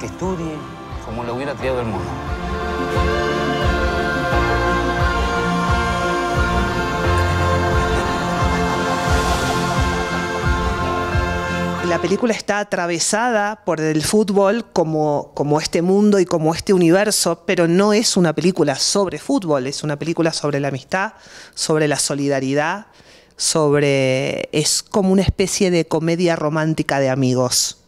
que estudie, como lo hubiera criado el mundo. La película está atravesada por el fútbol como, como este mundo y como este universo, pero no es una película sobre fútbol, es una película sobre la amistad, sobre la solidaridad, sobre... es como una especie de comedia romántica de amigos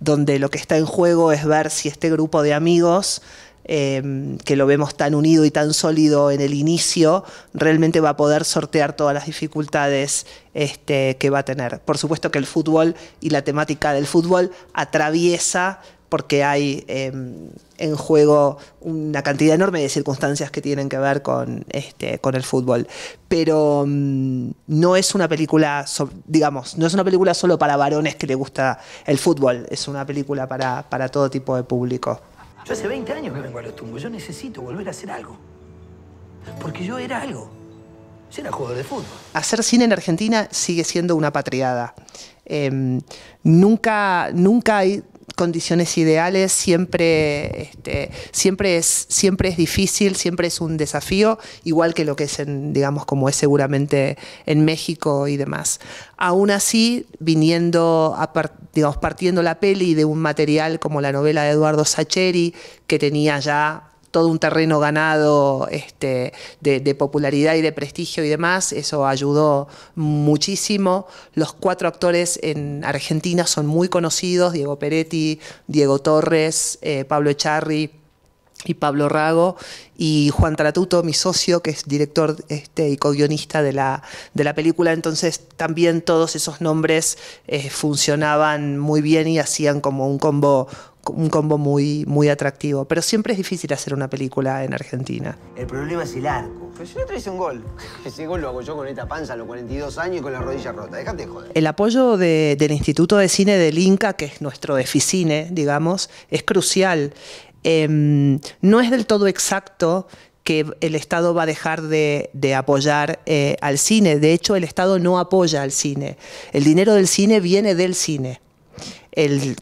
donde lo que está en juego es ver si este grupo de amigos eh, que lo vemos tan unido y tan sólido en el inicio, realmente va a poder sortear todas las dificultades este, que va a tener. Por supuesto que el fútbol y la temática del fútbol atraviesa porque hay em, en juego una cantidad enorme de circunstancias que tienen que ver con, este, con el fútbol. Pero em, no es una película, digamos, no es una película solo para varones que le gusta el fútbol, es una película para, todo tipo de público. Yo hace 20 años que vengo a los tumbos, yo necesito volver a hacer algo. Porque yo era algo. Yo era jugador de fútbol. Hacer cine en Argentina sigue siendo una patriada. Em, nunca, nunca hay condiciones ideales, siempre, este, siempre, es, siempre es difícil, siempre es un desafío, igual que lo que es digamos, como es seguramente en México y demás. Aún así, viniendo, a partiendo la peli de un material como la novela de Eduardo Sacheri, que tenía ya todo un terreno ganado este, de, popularidad y de prestigio y demás. Eso ayudó muchísimo. Los cuatro actores en Argentina son muy conocidos, Diego Peretti, Diego Torres, eh, Pablo Echarri y Pablo Rago y Juan Taratuto, mi socio, que es director este, y co-guionista de la, de la película. Entonces también todos esos nombres eh, funcionaban muy bien y hacían como un combo un combo muy, muy atractivo. Pero siempre es difícil hacer una película en Argentina. El problema es el arco. Pero si no traes un gol. Ese gol lo hago yo con esta panza a los 42 años y con la rodilla rota. déjate de joder. El apoyo del Instituto de Cine del Inca, que es nuestro Eficine, digamos, es crucial. Em, no es del todo exacto que el Estado va a dejar de, apoyar eh, al cine. De hecho, el Estado no apoya al cine. El dinero del cine viene del cine.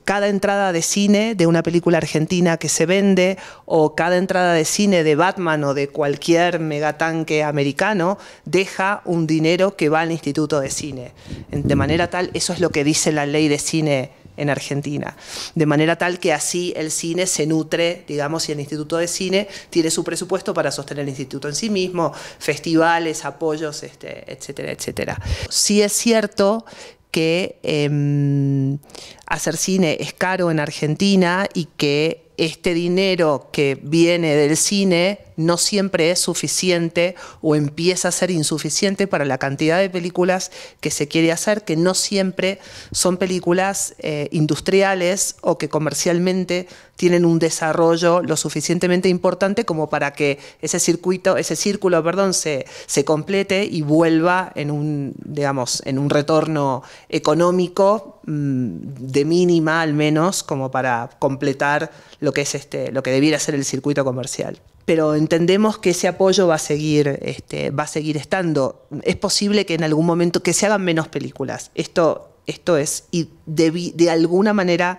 cada entrada de cine de una película argentina que se vende o cada entrada de cine de Batman o de cualquier megatanque americano deja un dinero que va al Instituto de Cine. De manera tal, eso es lo que dice la ley de cine en Argentina. De manera tal que así el cine se nutre, digamos, y el Instituto de Cine tiene su presupuesto para sostener el instituto en sí mismo, festivales, apoyos, este, etcétera, etcétera. Sí es cierto que em, hacer cine es caro en Argentina y que este dinero que viene del cine no siempre es suficiente o empieza a ser insuficiente para la cantidad de películas que se quiere hacer, que no siempre son películas eh, industriales o que comercialmente tienen un desarrollo lo suficientemente importante como para que ese circuito, ese círculo, perdón, se, se complete y vuelva en un, digamos, en un retorno económico Mm, de mínima al menos como para completar lo que es este lo que debiera ser el circuito comercial pero entendemos que ese apoyo va a seguir este, va a seguir estando es posible que en algún momento que se hagan menos películas esto esto es y de, alguna manera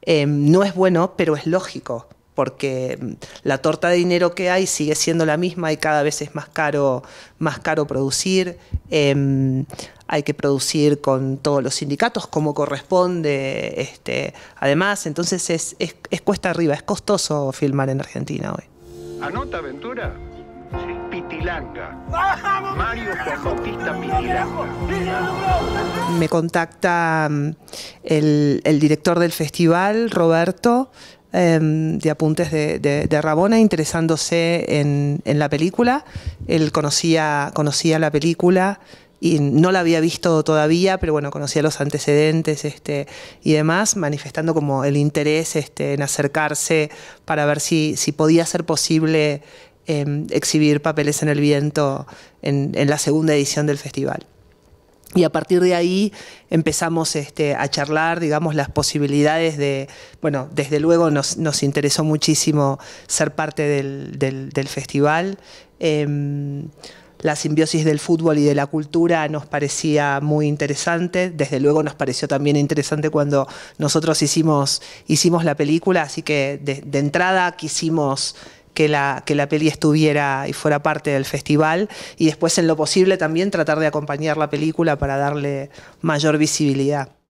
em, no es bueno pero es lógico porque mm, la torta de dinero que hay sigue siendo la misma y cada vez es más caro, más caro producir. Em, hay que producir con todos los sindicatos como corresponde. Este, además, entonces es, cuesta arriba, es costoso filmar en Argentina hoy. ¿Anota aventura? Sí. Pitilanga. Mario Juan Pitilanga. Me contacta mm, el director del festival, Roberto. Em, de apuntes de, Rabona interesándose en, la película. Él conocía, conocía la película y no la había visto todavía, pero bueno, conocía los antecedentes este, y demás, manifestando como el interés este, en acercarse para ver si, podía ser posible em, exhibir papeles en el viento en la segunda edición del festival. Y a partir de ahí empezamos este, a charlar, digamos, las posibilidades de, bueno, desde luego nos, interesó muchísimo ser parte del, festival. Em, la simbiosis del fútbol y de la cultura nos parecía muy interesante. Desde luego nos pareció también interesante cuando nosotros hicimos, hicimos la película, así que de entrada quisimos que la, que la peli estuviera y fuera parte del festival y después en lo posible también tratar de acompañar la película para darle mayor visibilidad.